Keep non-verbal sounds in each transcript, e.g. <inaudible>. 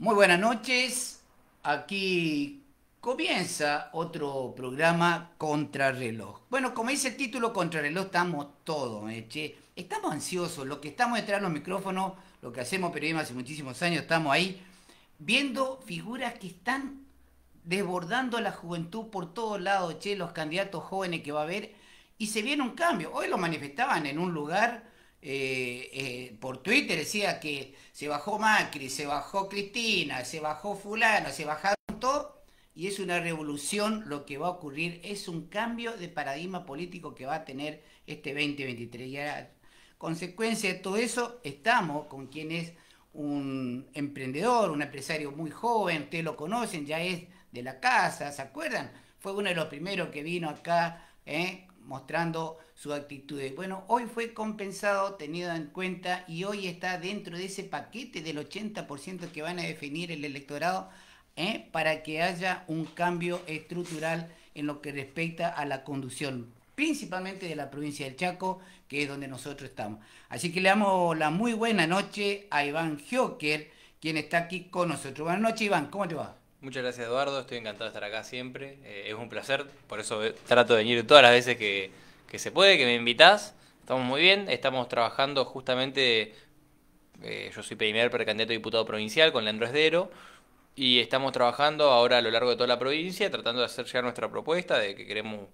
Muy buenas noches. Aquí comienza otro programa Contrarreloj. Bueno, como dice el título Contrarreloj, estamos todos, ¿eh? Estamos ansiosos, Lo que estamos detrás de los micrófonos, lo que hacemos periodismo hace muchísimos años, estamos ahí viendo figuras que están desbordando la juventud por todos lados, che, los candidatos jóvenes que va a haber. Y se viene un cambio. Hoy lo manifestaban en un lugar eh, eh, por Twitter decía que se bajó Macri, se bajó Cristina, se bajó fulano, se bajaron todo y es una revolución lo que va a ocurrir, es un cambio de paradigma político que va a tener este 2023. consecuencia de todo eso, estamos con quien es un emprendedor, un empresario muy joven, ustedes lo conocen, ya es de la casa, ¿se acuerdan? Fue uno de los primeros que vino acá, ¿eh? mostrando sus actitudes. Bueno, hoy fue compensado, tenido en cuenta, y hoy está dentro de ese paquete del 80% que van a definir el electorado ¿eh? para que haya un cambio estructural en lo que respecta a la conducción, principalmente de la provincia del Chaco, que es donde nosotros estamos. Así que le damos la muy buena noche a Iván Joker, quien está aquí con nosotros. Buenas noches, Iván, ¿cómo te va? Muchas gracias Eduardo, estoy encantado de estar acá siempre, eh, es un placer, por eso eh, trato de venir todas las veces que, que se puede, que me invitas, estamos muy bien, estamos trabajando justamente, eh, yo soy primer precandidato diputado provincial con Leandro Esdero, y estamos trabajando ahora a lo largo de toda la provincia, tratando de hacer llegar nuestra propuesta de que queremos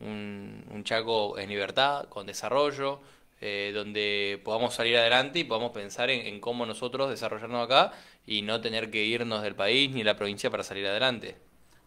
un, Chaco en libertad, con desarrollo, donde podamos salir adelante y podamos pensar en, en, cómo nosotros desarrollarnos acá y no tener que irnos del país ni de la provincia para salir adelante.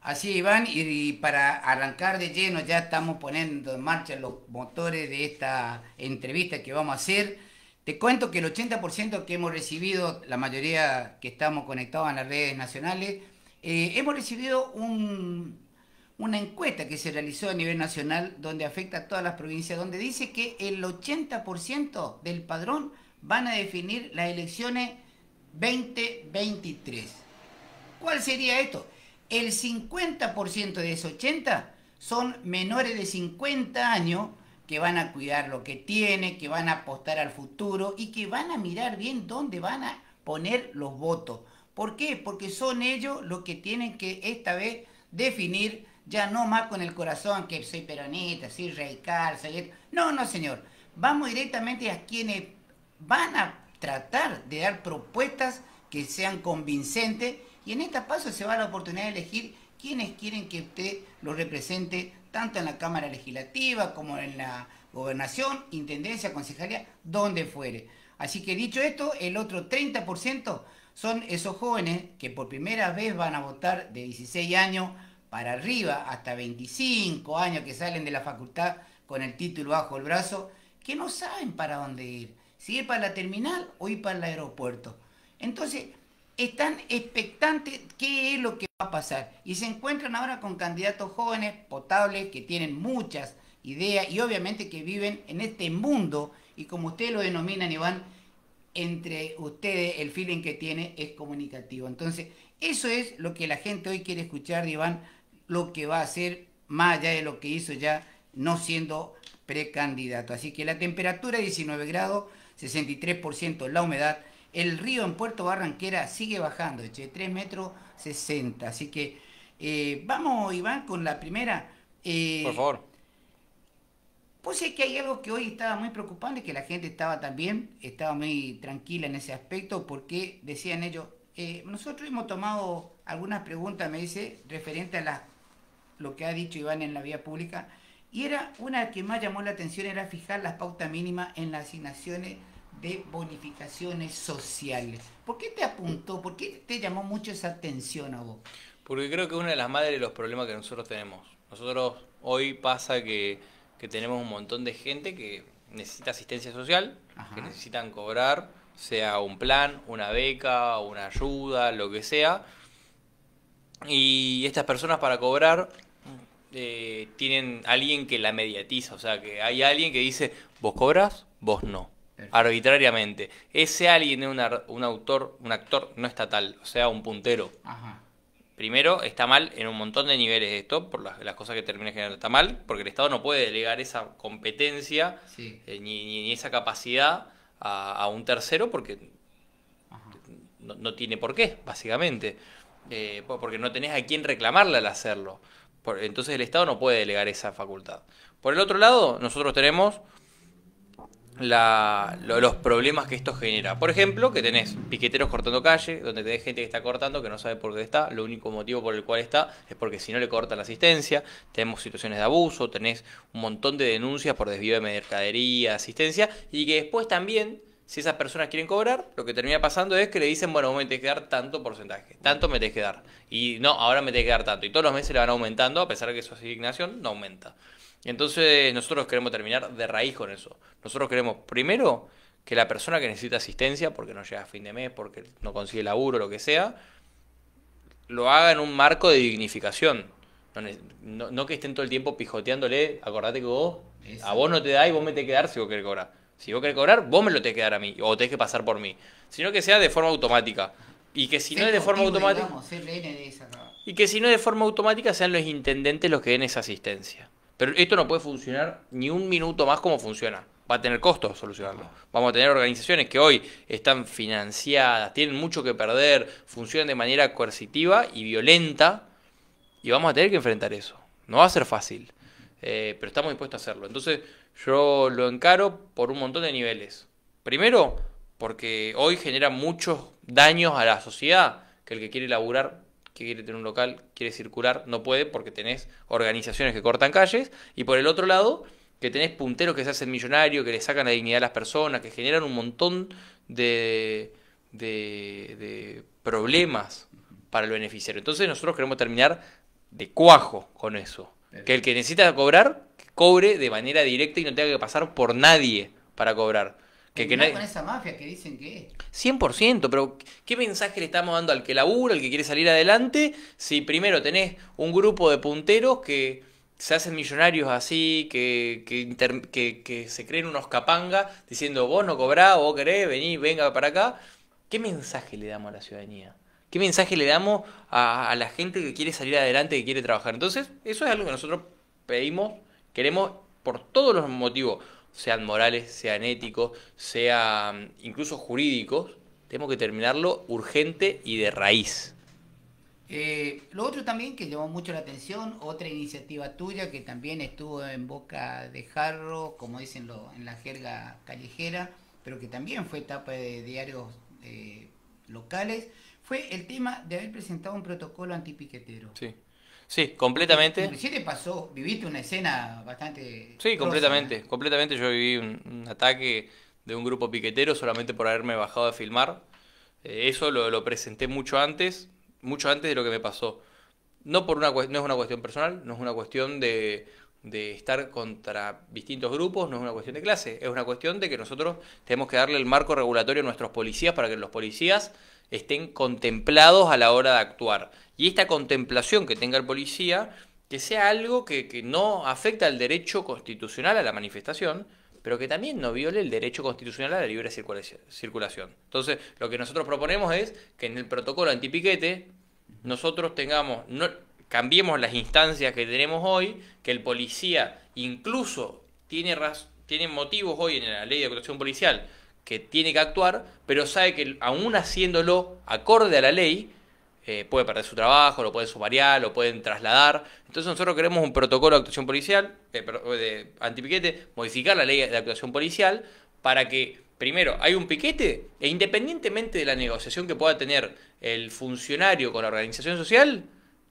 Así Iván, y para arrancar de lleno ya estamos poniendo en marcha los motores de esta entrevista que vamos a hacer. Te cuento que el 80% que hemos recibido, la mayoría que estamos conectados a las redes nacionales, eh, hemos recibido una encuesta que se realizó a nivel nacional donde afecta a todas las provincias, donde dice que el 80% del padrón van a definir las elecciones 2023. ¿Cuál sería esto? El 50% de esos 80 son menores de 50 años que van a cuidar lo que tiene, que van a apostar al futuro y que van a mirar bien dónde van a poner los votos. ¿Por qué? Porque son ellos los que tienen que esta vez definir ya no más con el corazón que soy peronista, soy radical, soy... No, no, señor. Vamos directamente a quienes van a tratar de dar propuestas que sean convincentes y en esta paso se va la oportunidad de elegir quienes quieren que usted los represente tanto en la Cámara Legislativa como en la Gobernación, Intendencia, Concejalía, donde fuere. Así que dicho esto, el otro 30% son esos jóvenes que por primera vez van a votar de 16 años para arriba, hasta 25 años que salen de la facultad con el título bajo el brazo, que no saben para dónde ir si ir para la terminal o ir para el aeropuerto. Entonces, están expectantes qué es lo que va a pasar. Y se encuentran ahora con candidatos jóvenes, potables, que tienen muchas ideas y obviamente que viven en este mundo y como ustedes lo denominan, Iván, entre ustedes el feeling que tiene es comunicativo. Entonces, eso es lo que la gente hoy quiere escuchar Iván, lo que va a hacer más allá de lo que hizo ya no siendo precandidato. Así que la temperatura 19 grados 63% la humedad. El río en Puerto Barranquera sigue bajando, de 3 metros 60. Así que eh, vamos, Iván, con la primera. Eh, por favor. Pues es que hay algo que hoy estaba muy preocupante, que la gente estaba también, estaba muy tranquila en ese aspecto, porque decían ellos, eh, nosotros hemos tomado algunas preguntas, me dice, referente a la, lo que ha dicho Iván en la vía pública, y era una que más llamó la atención, era fijar las pautas mínimas en las asignaciones de bonificaciones sociales. ¿Por qué te apuntó, por qué te llamó mucho esa atención a vos? Porque creo que es una de las madres de los problemas que nosotros tenemos. Nosotros hoy pasa que, tenemos un montón de gente que necesita asistencia social, que necesitan cobrar, sea un plan, una beca, una ayuda, lo que sea. Y estas personas para cobrar eh, tienen alguien que la mediatiza, o sea, que hay alguien que dice, vos cobras, vos no arbitrariamente. Ese alguien es un autor, un actor no estatal, o sea, un puntero. Primero, está mal en un montón de niveles esto, por las, cosas que termina generando. Está mal porque el Estado no puede delegar esa competencia eh, ni, esa capacidad a, un tercero porque no, tiene por qué, básicamente. Eh, porque no tenés a quién reclamarle al hacerlo. entonces el Estado no puede delegar esa facultad. Por el otro lado, nosotros tenemos la, los problemas que esto genera. Por ejemplo, que tenés piqueteros cortando calle, donde tenés gente que está cortando, que no sabe por qué está, lo único motivo por el cual está es porque si no le cortan la asistencia, tenemos situaciones de abuso, tenés un montón de denuncias por desvío de mercadería, asistencia, y que después también si esas personas quieren cobrar, lo que termina pasando es que le dicen, bueno, vos me tenés que dar tanto porcentaje, tanto me tenés que dar. Y no, ahora me tenés que dar tanto. Y todos los meses le van aumentando, a pesar de que su asignación no aumenta. Entonces nosotros queremos terminar de raíz con eso. Nosotros queremos primero que la persona que necesita asistencia, porque no llega a fin de mes, porque no consigue laburo, lo que sea, lo haga en un marco de dignificación. No, que estén todo el tiempo pijoteándole, acordate que vos, a vos no te da y vos me tenés que dar si vos querés cobrar. Si vos querés cobrar, vos me lo tenés que dar a mí, o tenés que pasar por mí. Sino que sea de forma automática. Y que si no es de forma automática. Y que si no es de forma automática sean los intendentes los que den esa asistencia. Pero esto no puede funcionar ni un minuto más como funciona. Va a tener costo solucionarlo. Vamos a tener organizaciones que hoy están financiadas, tienen mucho que perder, funcionan de manera coercitiva y violenta. Y vamos a tener que enfrentar eso. No va a ser fácil. Eh, pero estamos dispuestos a hacerlo. Entonces yo lo encaro por un montón de niveles. Primero, porque hoy genera muchos daños a la sociedad que el que quiere laburar que quiere tener un local, quiere circular, no puede porque tenés organizaciones que cortan calles, y por el otro lado, que tenés punteros que se hacen millonarios, que le sacan la dignidad a las personas, que generan un montón de, de, de problemas para el beneficiario. Entonces nosotros queremos terminar de cuajo con eso. Que el que necesita cobrar, cobre de manera directa y no tenga que pasar por nadie para cobrar. Que, con esa mafia que dicen que es. 100%, pero ¿qué mensaje le estamos dando al que labura, al que quiere salir adelante, si primero tenés un grupo de punteros que se hacen millonarios así, que, que, se creen unos capanga diciendo vos no cobrás, vos querés, vení, venga para acá? ¿Qué mensaje le damos a la ciudadanía? ¿Qué mensaje le damos a, a la gente que quiere salir adelante, que quiere trabajar? Entonces, eso es algo que nosotros pedimos, queremos por todos los motivos sean morales, sean éticos, sean incluso jurídicos, tenemos que terminarlo urgente y de raíz. Eh, lo otro también que llamó mucho la atención, otra iniciativa tuya que también estuvo en boca de jarro, como dicen lo, en la jerga callejera, pero que también fue etapa de diarios eh, locales, fue el tema de haber presentado un protocolo antipiquetero. Sí. Sí, completamente. pasó, viviste una escena bastante... Sí, completamente, completamente. Yo viví un, ataque de un grupo piquetero solamente por haberme bajado a filmar. Eh, eso lo, lo, presenté mucho antes, mucho antes de lo que me pasó. No, por una, no es una cuestión personal, no es una cuestión de, de estar contra distintos grupos, no es una cuestión de clase, es una cuestión de que nosotros tenemos que darle el marco regulatorio a nuestros policías para que los policías estén contemplados a la hora de actuar. Y esta contemplación que tenga el policía, que sea algo que, no afecta al derecho constitucional a la manifestación, pero que también no viole el derecho constitucional a la libre circulación. Entonces, lo que nosotros proponemos es que en el protocolo antipiquete nosotros tengamos, no, cambiemos las instancias que tenemos hoy, que el policía incluso tiene, tiene motivos hoy en la ley de actuación policial que tiene que actuar, pero sabe que aún haciéndolo acorde a la ley, eh, puede perder su trabajo, lo pueden sumariar, lo pueden trasladar. Entonces nosotros queremos un protocolo de actuación policial, de, eh, de antipiquete, modificar la ley de actuación policial para que, primero, hay un piquete e independientemente de la negociación que pueda tener el funcionario con la organización social,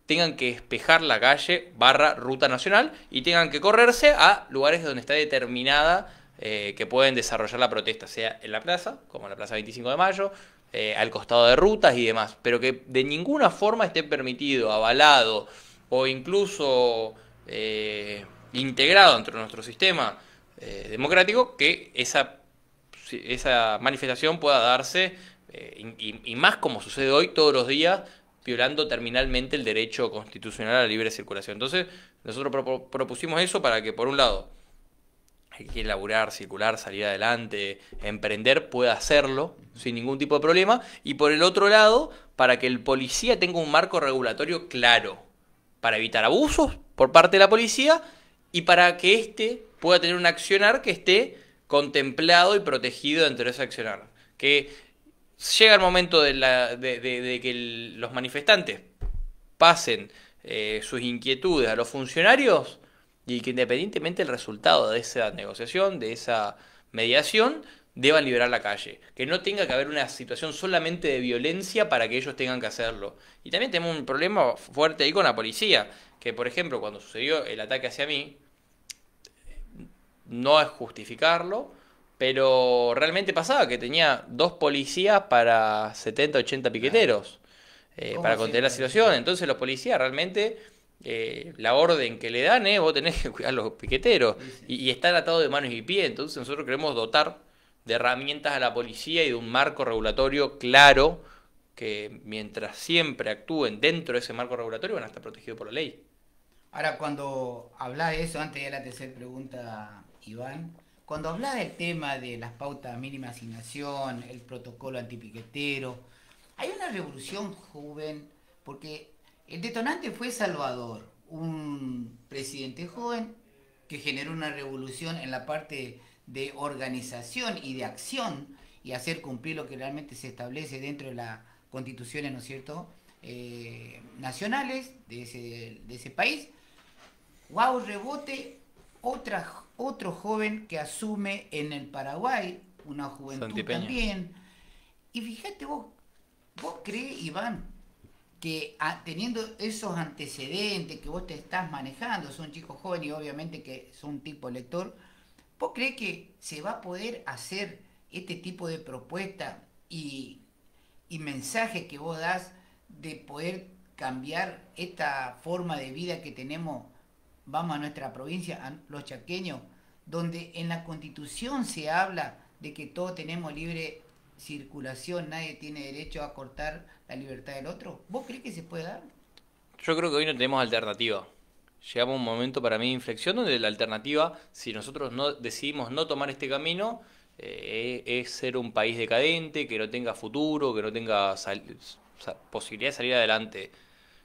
tengan que despejar la calle barra ruta nacional y tengan que correrse a lugares donde está determinada eh, que pueden desarrollar la protesta, sea en la plaza, como en la plaza 25 de mayo, eh, al costado de rutas y demás, pero que de ninguna forma esté permitido, avalado o incluso eh, integrado dentro nuestro sistema democrático que esa, esa manifestación pueda darse, y, y más como sucede hoy todos los días, violando terminalmente el derecho constitucional a la libre circulación. Entonces, nosotros propusimos eso para que, por un lado, que quiere laburar, circular, salir adelante, emprender, pueda hacerlo sin ningún tipo de problema. Y por el otro lado, para que el policía tenga un marco regulatorio claro para evitar abusos por parte de la policía y para que éste pueda tener un accionar que esté contemplado y protegido dentro de ese accionar. Que llega el momento de, que los manifestantes pasen eh, sus inquietudes a los funcionarios, y que independientemente del resultado de esa negociación, de esa mediación, deban liberar la calle. Que no tenga que haber una situación solamente de violencia para que ellos tengan que hacerlo. Y también tenemos un problema fuerte ahí con la policía, que por ejemplo cuando sucedió el ataque hacia mí, no es justificarlo, pero realmente pasaba que tenía dos policías para 70, 80 piqueteros eh, para contener la situación. Entonces los policías realmente eh, la orden que le dan, eh, vos tenés que cuidar los piqueteros. Y, está atado de manos y pies. Entonces nosotros queremos dotar de herramientas a la policía y de un marco regulatorio claro que mientras siempre actúen dentro de ese marco regulatorio van a estar protegidos por la ley. Ahora, cuando habla de eso, antes de la tercera pregunta, Iván, cuando habla del tema de las pautas mínima asignación, el protocolo antipiquetero, hay una revolución joven, porque el detonante fue Salvador, un presidente joven que generó una revolución en la parte de organización y de acción y hacer cumplir lo que realmente se establece dentro de las constituciones, ¿no es cierto?, eh, nacionales de ese, país. Wow, rebote, otro joven que asume en el Paraguay, una juventud también. Y fíjate vos, vos crees, Iván, que ah, teniendo esos antecedentes que vos te estás manejando, son chicos jóvenes obviamente que son un tipo lector, ¿vos crees que se va a poder hacer este tipo de propuesta y, y mensaje que vos das de poder cambiar esta forma de vida que tenemos, vamos a nuestra provincia, los chaqueños, donde en la constitución se habla de que todos tenemos libre circulación, nadie tiene derecho a cortar la libertad del otro? ¿Vos crees que se puede dar? Yo creo que hoy no tenemos alternativa. Llegamos a un momento para mí de inflexión donde la alternativa, si nosotros no decidimos no tomar este camino, eh, es ser un país decadente, que no tenga futuro, que no tenga posibilidad de salir adelante.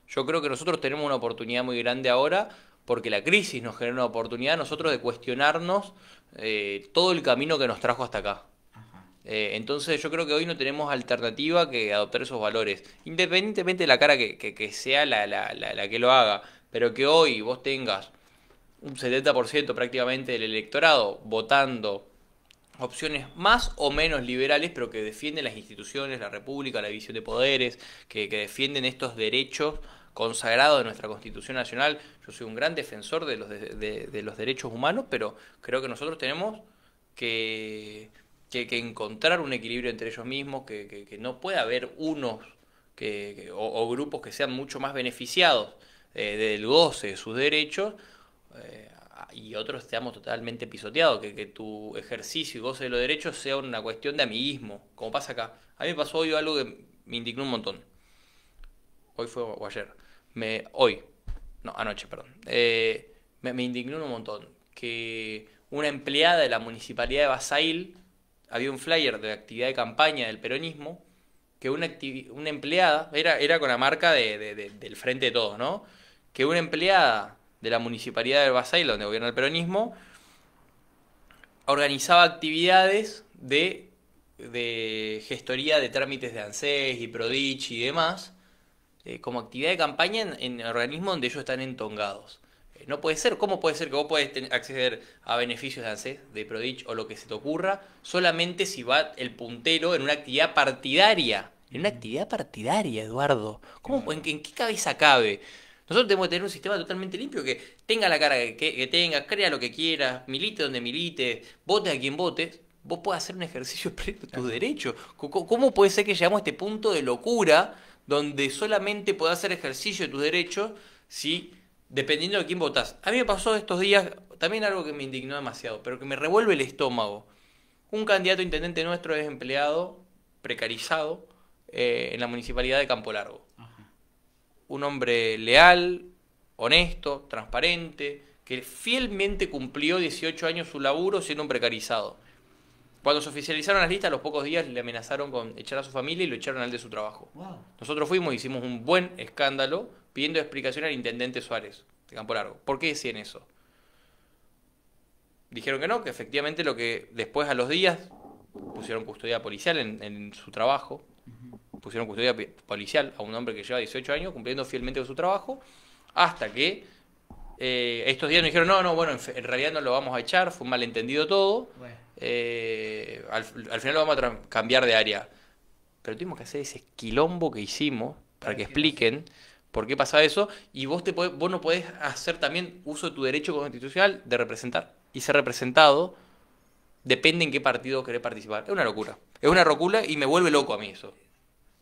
Yo creo que nosotros tenemos una oportunidad muy grande ahora porque la crisis nos genera una oportunidad a nosotros de cuestionarnos eh, todo el camino que nos trajo hasta acá. Eh, entonces yo creo que hoy no tenemos alternativa que adoptar esos valores, independientemente de la cara que, sea la, que lo haga, pero que hoy vos tengas un 70% prácticamente del electorado votando opciones más o menos liberales, pero que defienden las instituciones, la república, la división de poderes, que, defienden estos derechos consagrados de nuestra Constitución Nacional. Yo soy un gran defensor de los, de los derechos humanos, pero creo que nosotros tenemos que que, que encontrar un equilibrio entre ellos mismos, que, que, no pueda haber unos que, o, grupos que sean mucho más beneficiados eh, del goce de sus derechos eh, y otros seamos totalmente pisoteados, que, tu ejercicio y goce de los derechos sea una cuestión de amiguismo, como pasa acá. A mí me pasó hoy algo que me indignó un montón. Hoy fue o ayer. Me, hoy, no, anoche, perdón. Eh, me, me indignó un montón que una empleada de la municipalidad de Basail había un flyer de actividad de campaña del peronismo que una, una empleada, era, con la marca de, del Frente de Todos, ¿no? Que una empleada de la municipalidad de Basail, donde gobierna el peronismo, organizaba actividades de, gestoría de trámites de ANSES y PRODICH y demás, eh, como actividad de campaña en, en organismos donde ellos están entongados no puede ser. ¿Cómo puede ser que vos puedes acceder a beneficios de ANSES, de Prodich o lo que se te ocurra, solamente si va el puntero en una actividad partidaria? En una actividad partidaria, Eduardo. ¿Cómo, en, qué cabeza cabe? Nosotros tenemos que tener un sistema totalmente limpio que tenga la cara que, tenga, crea lo que quiera, milite donde milite, vote a quien vote, vos puedes hacer un ejercicio de <laughs> tus derechos. ¿Cómo puede ser que llegamos a este punto de locura donde solamente podés hacer ejercicio de tus derechos si dependiendo de quién votás. A mí me pasó estos días también algo que me indignó demasiado, pero que me revuelve el estómago. Un candidato intendente nuestro es empleado, precarizado, eh, en la municipalidad de Campo Largo. Un hombre leal, honesto, transparente, que fielmente cumplió 18 años su laburo siendo un precarizado. Cuando se oficializaron las listas, a los pocos días le amenazaron con echar a su familia y lo echaron al de su trabajo. Nosotros fuimos, hicimos un buen escándalo, pidiendo explicación al intendente Suárez de Campo Largo. ¿Por qué decían eso? Dijeron que no, que efectivamente lo que después a los días pusieron custodia policial en, su trabajo, pusieron custodia policial a un hombre que lleva 18 años cumpliendo fielmente con su trabajo, hasta que eh, estos días nos dijeron, no, no, bueno, en, realidad no lo vamos a echar, fue un malentendido todo, eh, al, final lo vamos a cambiar de área. Pero tuvimos que hacer ese quilombo que hicimos para que expliquen por qué pasa eso, y vos, te vos no podés hacer también uso de tu derecho constitucional de representar y ser representado, depende en qué partido querés participar. Es una locura, es una locura y me vuelve loco a mí eso.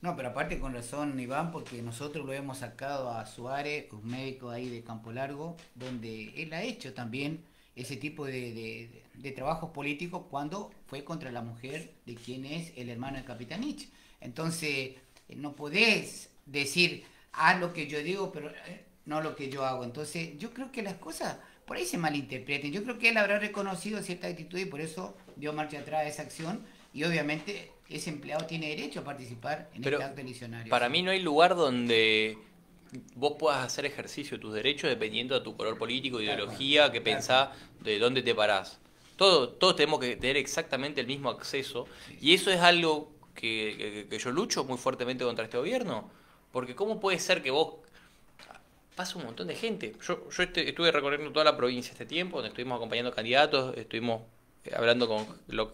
No, pero aparte con razón, Iván, porque nosotros lo hemos sacado a Suárez, un médico ahí de Campo Largo, donde él ha hecho también ese tipo de, trabajos políticos cuando fue contra la mujer de quien es el hermano de Capitanich. Entonces, no podés decir, a lo que yo digo, pero eh, no lo que yo hago. Entonces, yo creo que las cosas por ahí se malinterpreten. Yo creo que él habrá reconocido cierta actitud y por eso dio marcha atrás a esa acción. Y obviamente ese empleado tiene derecho a participar en este acto eleccionario. Para mí no hay lugar donde vos puedas hacer ejercicio de tus derechos dependiendo de tu color político, ideología, qué pensás, de dónde te parás. todos todos tenemos que tener exactamente el mismo acceso. Y eso es algo que yo lucho muy fuertemente contra este gobierno porque ¿cómo puede ser que vos... Pasa un montón de gente. Yo, yo este, estuve recorriendo toda la provincia este tiempo, donde estuvimos acompañando candidatos, estuvimos eh, hablando con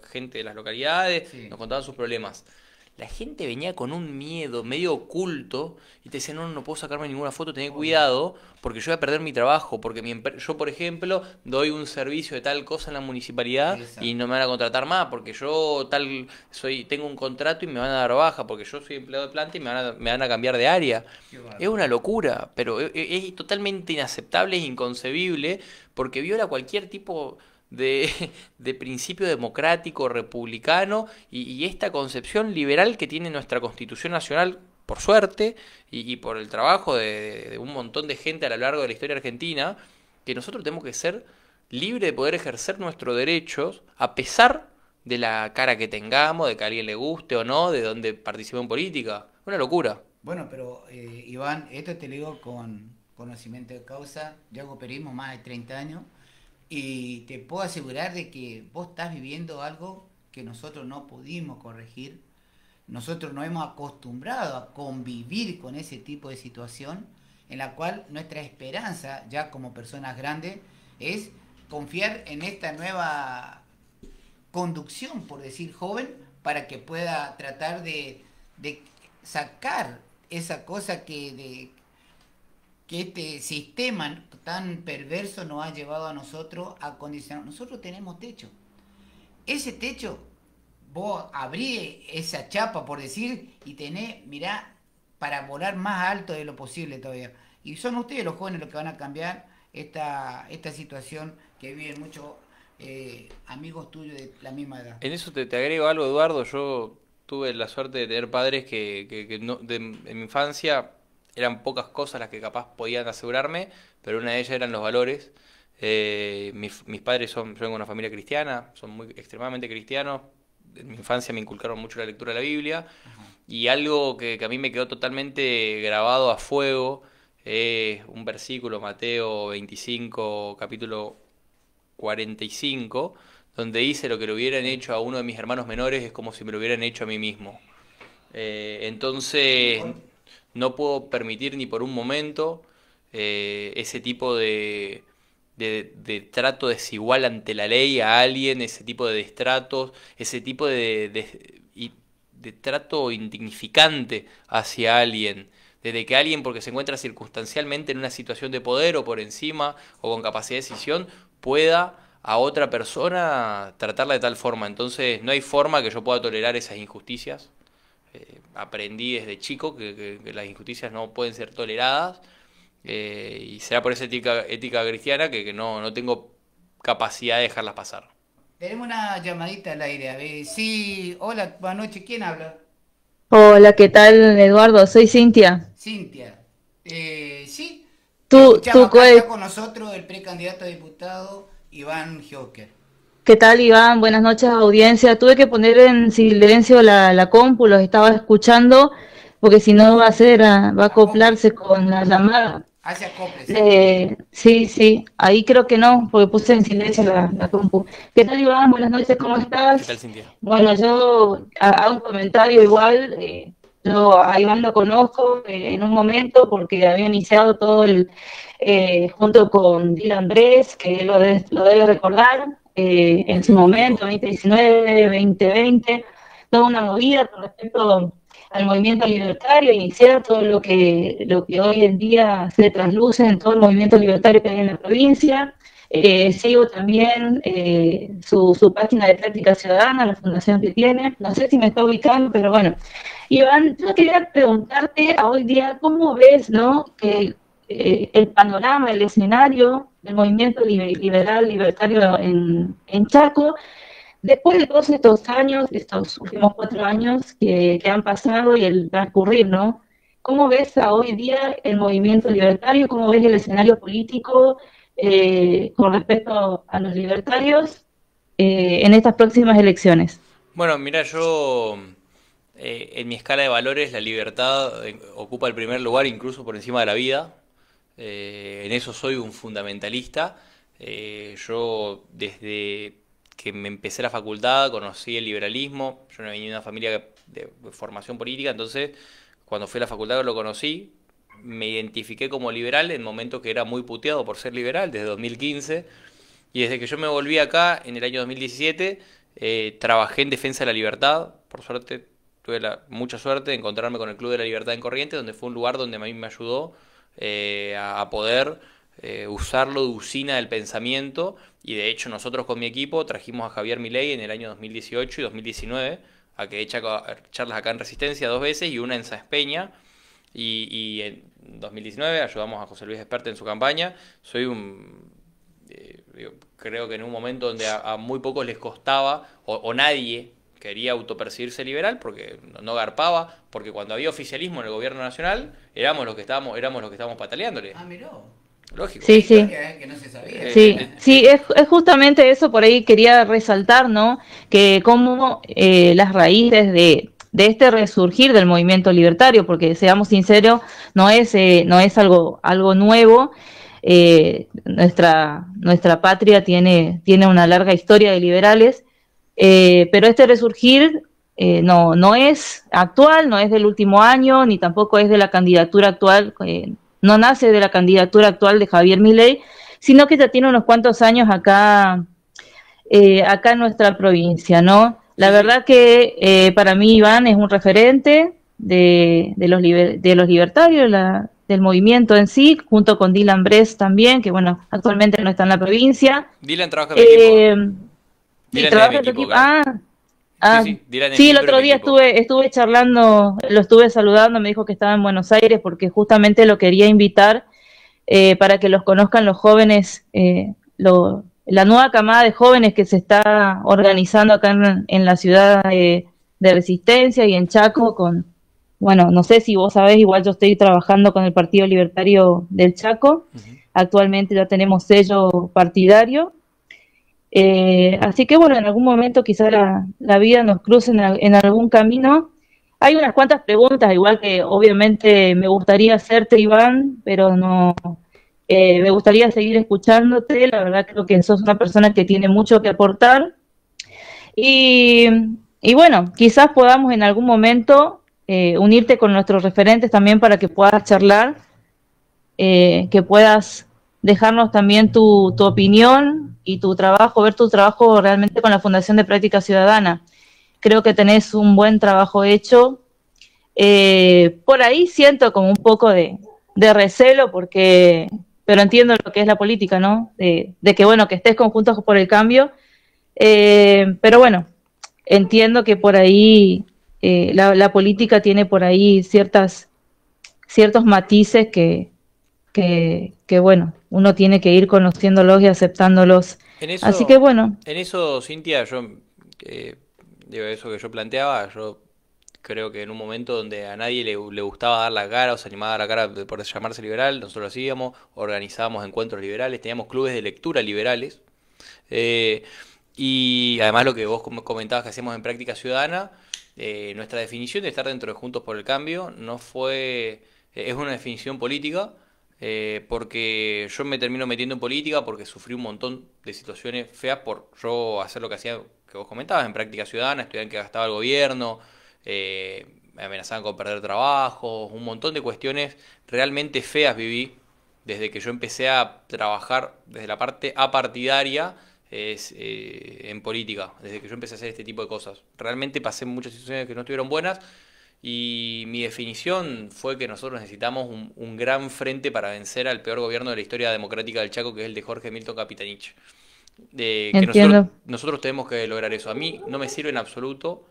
gente de las localidades, nos contaban sus problemas la gente venía con un miedo medio oculto y te decía, no, no puedo sacarme ninguna foto, tené cuidado, porque yo voy a perder mi trabajo, porque yo, por ejemplo, doy un servicio de tal cosa en la municipalidad y no me van a contratar más, porque yo tal soy tengo un contrato y me van a dar baja, porque yo soy empleado de planta y me van a, cambiar de área. Es una locura, pero es, e-, es totalmente inaceptable, es inconcebible, porque viola cualquier tipo <laughs> de, principio democrático, republicano y, esta concepción liberal que tiene nuestra Constitución Nacional, por suerte, y, por el trabajo de, un montón de gente a lo largo de la historia argentina, que nosotros tenemos que ser libres de poder ejercer nuestros derechos a pesar de la cara que tengamos, de que a alguien le guste o no, de donde participe en política. Una locura. Bueno, pero eh, Iván, esto te lo digo con conocimiento de causa. Yo hago más de 30 años y te puedo asegurar de que vos estás viviendo algo que nosotros no pudimos corregir. Nosotros nos hemos acostumbrado a convivir con ese tipo de situación en la cual nuestra esperanza, ya como personas grandes, es confiar en esta nueva conducción, por decir joven, para que pueda tratar de, sacar esa cosa que, de, que este sistema tan perverso nos ha llevado a nosotros a condicionar. Nosotros tenemos techo. Ese techo, vos abrí esa chapa, por decir, y tenés, mirá, para volar más alto de lo posible todavía. Y son ustedes los jóvenes los que van a cambiar esta, esta situación que viven muchos eh, amigos tuyos de la misma edad. En eso te, agrego algo, Eduardo. Yo tuve la suerte de tener padres que, que, no, mi infancia eran pocas cosas las que capaz podían asegurarme, pero una de ellas eran los valores. Eh, mis, padres son, yo vengo de una familia cristiana, son muy extremadamente cristianos. En mi infancia me inculcaron mucho la lectura de la Biblia y algo que, a mí me quedó totalmente grabado a fuego es un versículo, Mateo 25, capítulo 45, donde dice lo que le hubieran hecho a uno de mis hermanos menores es como si me lo hubieran hecho a mí mismo. Eh, entonces... No puedo permitir ni por un momento eh, ese tipo de, de, trato desigual ante la ley a alguien, ese tipo de destratos, ese tipo de, de trato indignificante hacia alguien desde que alguien porque se encuentra circunstancialmente en una situación de poder o por encima o con capacidad de decisión pueda a otra persona tratarla de tal forma. Entonces no hay forma que yo pueda tolerar esas injusticias eh, aprendí desde chico que, las injusticias no pueden ser toleradas eh, y será por esa ética, ética cristiana que, no, no, tengo capacidad de dejarlas pasar. Tenemos una llamadita al aire. A sí, hola, buenas noches, ¿quién habla? Hola, ¿qué tal Eduardo? Soy Cintia. Cintia, eh, sí. Tú, tú, con nosotros el precandidato a diputado Iván Joker. ¿Qué tal, Iván? Buenas noches, audiencia. Tuve que poner en silencio la, la compu, los estaba escuchando, porque si no va a ser, ah, va a acoplarse con la llamada. Ah, eh, ¿sí? sí, ahí creo que no, porque puse en silencio la, la compu. ¿Qué tal, Iván? Buenas noches, ¿cómo estás? ¿Qué tal, Cintia? Bueno, yo hago un comentario igual. Eh, yo a Iván lo conozco eh, en un momento porque había iniciado todo el, eh, junto con Dylan Andrés, que lo, de, lo debe recordar, eh, en su momento, 2019, 2020, toda una movida con respecto al movimiento libertario, iniciar todo lo que, lo que hoy en día se trasluce en todo el movimiento libertario que hay en la provincia. Eh, sigo también eh, su, página de práctica ciudadana, la fundación que tiene. No sé si me está ubicando, pero bueno. Iván, yo quería preguntarte hoy día, ¿cómo ves no, que eh, el panorama, el escenario del movimiento liberal libertario en, Chaco, después de todos estos años, estos últimos cuatro años que, han pasado y el transcurrir, ¿no? ¿Cómo ves a hoy día el movimiento libertario? ¿Cómo ves el escenario político eh, con respecto a los libertarios eh, en estas próximas elecciones? Bueno, mira, yo en mi escala de valores la libertad ocupa el primer lugar incluso por encima de la vida. Eh, en eso soy un fundamentalista. Eh, yo desde que me empecé la facultad conocí el liberalismo, yo no venía de una familia de formación política, entonces cuando fui a la facultad lo conocí, me identifiqué como liberal en momento que era muy puteado por ser liberal, desde 2015, y desde que yo me volví acá en el año 2017, eh, trabajé en defensa de la libertad, por suerte tuve mucha suerte de encontrarme con el Club de la Libertad en Corrientes, donde fue un lugar donde a mí me ayudó eh, a poder eh, usarlo de usina del pensamiento y de hecho nosotros con mi equipo trajimos a Javier Milei en el año 2018 y 2019 a que echa charlas acá en Resistencia dos veces y una en Zaspeña y, en 2019 ayudamos a José Luis Esperte en su campaña. Soy un... Eh, creo que en un momento donde a, muy pocos les costaba o nadie quería autopercibirse liberal porque no garpaba, porque cuando había oficialismo en el gobierno nacional, éramos los que estábamos, éramos los que estábamos pataleándole. Ah, Lógico. Sí, sí. Que eh, no se sabía. Eh, eh, sí, es, es, justamente eso por ahí quería resaltar, ¿no? Que como las raíces de, de este resurgir del movimiento libertario, porque seamos sinceros, no es, no es algo, algo nuevo. nuestra, nuestra patria tiene, tiene una larga historia de liberales eh, pero este resurgir eh, no, no es actual, no es del último año, ni tampoco es de la candidatura actual, eh, no nace de la candidatura actual de Javier Milei, sino que ya tiene unos cuantos años acá, eh, acá en nuestra provincia, ¿no? La verdad que eh, para mí Iván es un referente de, de, los, de los libertarios, la, del movimiento en sí, junto con Dylan Bress también, que bueno, actualmente no está en la provincia. Dylan trabaja en y trabaja equipo. Ah, sí, ah. el otro día estuve, estuve charlando, lo estuve saludando, me dijo que estaba en Buenos Aires porque justamente lo quería invitar eh, para que los conozcan los jóvenes, eh, la nueva camada de jóvenes que se está organizando acá en, la ciudad de, Resistencia y en Chaco con, bueno, no sé si vos sabés, igual yo estoy trabajando con el Partido Libertario del Chaco. Actualmente ya tenemos sello partidario eh, así que bueno, en algún momento quizás la, vida nos cruce en, algún camino. Hay unas cuantas preguntas, igual que obviamente me gustaría hacerte, Iván, pero no. Eh, me gustaría seguir escuchándote. La verdad creo que sos una persona que tiene mucho que aportar. Y, bueno, quizás podamos en algún momento eh, unirte con nuestros referentes también para que puedas charlar, que puedas dejarnos también tu, opinión y tu trabajo, ver tu trabajo realmente con la Fundación de Práctica Ciudadana. Creo que tenés un buen trabajo hecho. Eh, por ahí siento como un poco de, recelo, porque, pero entiendo lo que es la política, ¿no? De, que, bueno, que estés conjuntos por el cambio. Eh, pero bueno, entiendo que por ahí eh, la, política tiene por ahí ciertas, ciertos matices que, que bueno, uno tiene que ir conociéndolos y aceptándolos. En eso, Así que bueno. En eso, Cintia, yo, eh, digo, eso que yo planteaba, yo creo que en un momento donde a nadie le, gustaba dar la cara o se animaba a dar la cara por llamarse liberal, nosotros lo hacíamos, organizábamos encuentros liberales, teníamos clubes de lectura liberales. Eh, y además lo que vos comentabas que hacíamos en práctica ciudadana, eh, nuestra definición de estar dentro de Juntos por el Cambio no fue, es una definición política, eh, porque yo me termino metiendo en política porque sufrí un montón de situaciones feas por yo hacer lo que hacía, que vos comentabas, en práctica ciudadana, estudiar que gastaba el gobierno, eh, me amenazaban con perder trabajo, un montón de cuestiones realmente feas viví desde que yo empecé a trabajar desde la parte apartidaria es, eh, en política, desde que yo empecé a hacer este tipo de cosas. Realmente pasé muchas situaciones que no estuvieron buenas y mi definición fue que nosotros necesitamos un, gran frente para vencer al peor gobierno de la historia democrática del Chaco, que es el de Jorge Milton Capitanich. De, nosotros, tenemos que lograr eso. A mí no me sirve en absoluto,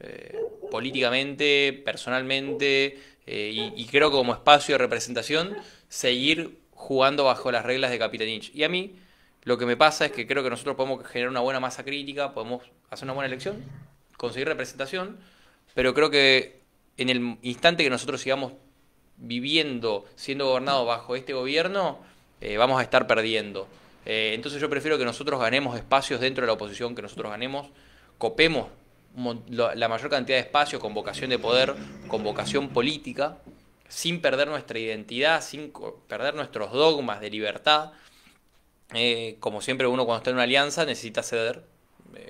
eh, políticamente, personalmente, eh, y, creo como espacio de representación, seguir jugando bajo las reglas de Capitanich. Y a mí lo que me pasa es que creo que nosotros podemos generar una buena masa crítica, podemos hacer una buena elección, conseguir representación, pero creo que en el instante que nosotros sigamos viviendo, siendo gobernados bajo este gobierno, eh, vamos a estar perdiendo. Eh, entonces yo prefiero que nosotros ganemos espacios dentro de la oposición, que nosotros ganemos, copemos la mayor cantidad de espacios con vocación de poder, con vocación política, sin perder nuestra identidad, sin perder nuestros dogmas de libertad. Eh, como siempre uno cuando está en una alianza necesita ceder,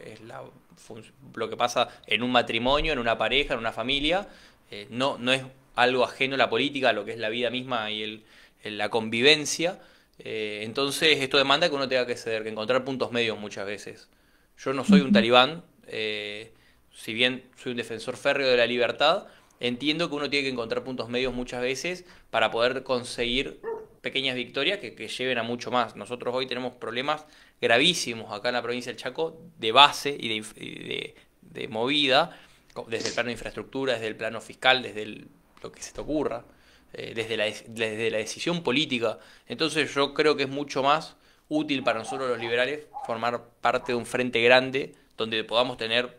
es lo que pasa en un matrimonio, en una pareja, en una familia, eh, no, no es algo ajeno a la política, a lo que es la vida misma y la convivencia. Eh, entonces esto demanda que uno tenga que ceder, que encontrar puntos medios muchas veces. Yo no soy un talibán, eh, si bien soy un defensor férreo de la libertad, entiendo que uno tiene que encontrar puntos medios muchas veces para poder conseguir pequeñas victorias que, lleven a mucho más. Nosotros hoy tenemos problemas gravísimos acá en la provincia del Chaco de base y de movida desde el plano de infraestructura, desde el plano fiscal, desde lo que se te ocurra, eh, desde, la, desde la decisión política. Entonces yo creo que es mucho más útil para nosotros los liberales formar parte de un frente grande donde podamos tener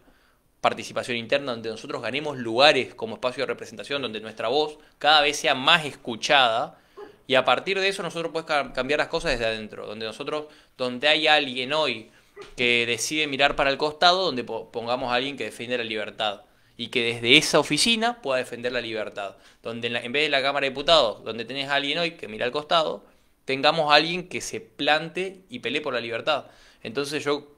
participación interna, donde nosotros ganemos lugares como espacio de representación, donde nuestra voz cada vez sea más escuchada. Y a partir de eso nosotros podemos cambiar las cosas desde adentro, donde nosotros, donde hay alguien hoy que decide mirar para el costado donde pongamos a alguien que defiende la libertad y que desde esa oficina pueda defender la libertad. Donde en, vez de la Cámara de Diputados, donde tenés a alguien hoy que mira al costado, tengamos a alguien que se plante y pelee por la libertad. Entonces yo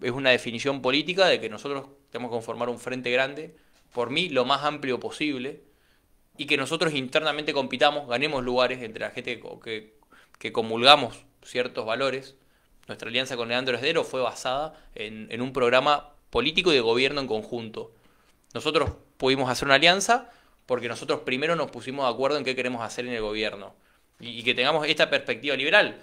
es una definición política de que nosotros tenemos que conformar un frente grande, por mí lo más amplio posible, y que nosotros internamente compitamos, ganemos lugares entre la gente que, que comulgamos ciertos valores nuestra alianza con Leandro Esdero fue basada en, un programa político y de gobierno en conjunto. Nosotros pudimos hacer una alianza porque nosotros primero nos pusimos de acuerdo en qué queremos hacer en el gobierno y, que tengamos esta perspectiva liberal.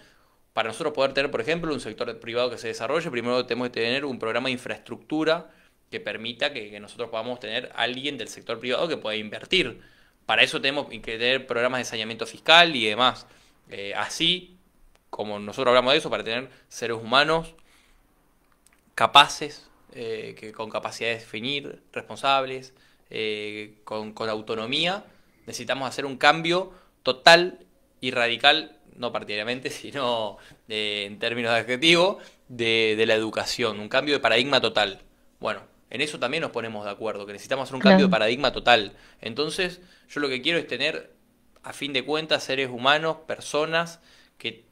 Para nosotros poder tener, por ejemplo, un sector privado que se desarrolle, primero tenemos que tener un programa de infraestructura que permita que, nosotros podamos tener alguien del sector privado que pueda invertir. Para eso tenemos que tener programas de saneamiento fiscal y demás. Eh, así como nosotros hablamos de eso, para tener seres humanos capaces, eh, que con capacidad de definir, responsables, eh, con, con, autonomía, necesitamos hacer un cambio total y radical, no partidariamente, <laughs> sino eh, en términos de adjetivo, de, de, la educación, un cambio de paradigma total. Bueno, en eso también nos ponemos de acuerdo, que necesitamos hacer un cambio de paradigma total. Entonces, yo lo que quiero es tener, a fin de cuentas, seres humanos, personas que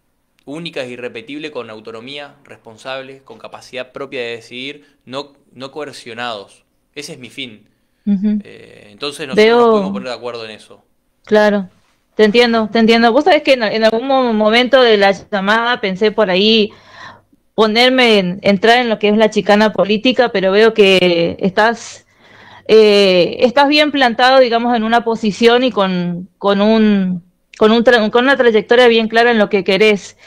Únicas y e irrepetibles con autonomía, responsables, con capacidad propia de decidir, no, no coercionados. Ese es mi fin. Eh, entonces nosotros nos podemos poner de acuerdo en eso. Claro, te entiendo, te entiendo. Vos sabés que en, algún momento de la llamada pensé por ahí ponerme, en, entrar en lo que es la chicana política, pero veo que estás... Eh, estás bien plantado, digamos, en una posición y con, con un con, una trayectoria bien clara en lo que querés.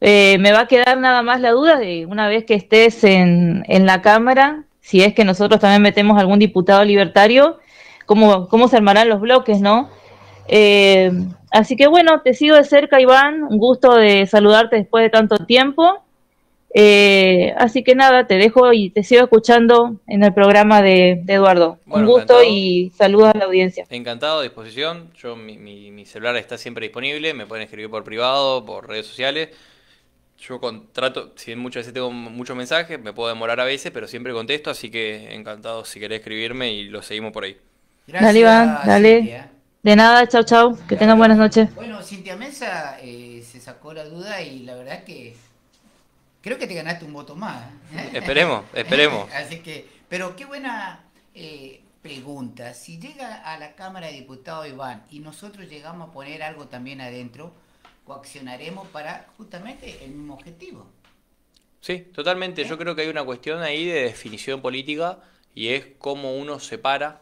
Eh, me va a quedar nada más la duda de una vez que estés en, la Cámara, si es que nosotros también metemos algún diputado libertario, cómo, cómo se armarán los bloques, ¿no? Eh, así que bueno, te sigo de cerca, Iván, un gusto de saludarte después de tanto tiempo. Eh, así que nada, te dejo y te sigo escuchando en el programa de, Eduardo. Un gusto y saludos a la audiencia. Encantado, a disposición. Yo, mi, celular está siempre disponible, me pueden escribir por privado, por redes sociales. Yo contrato, si bien muchas veces tengo muchos mensajes, me puedo demorar a veces, pero siempre contesto, así que encantado si querés escribirme y lo seguimos por ahí. Gracias, dale, Iván, dale. De nada, chao, chao. Que tengan buenas noches. Bueno, Cintia Mesa eh, se sacó la duda y la verdad que... Creo que te ganaste un voto más. ¿eh? Esperemos, <laughs> esperemos. Así que, pero qué buena eh, pregunta. Si llega a la Cámara de Diputados Iván y nosotros llegamos a poner algo también adentro, coaccionaremos para justamente el mismo objetivo. Sí, totalmente. ¿Eh? Yo creo que hay una cuestión ahí de definición política y es cómo uno se para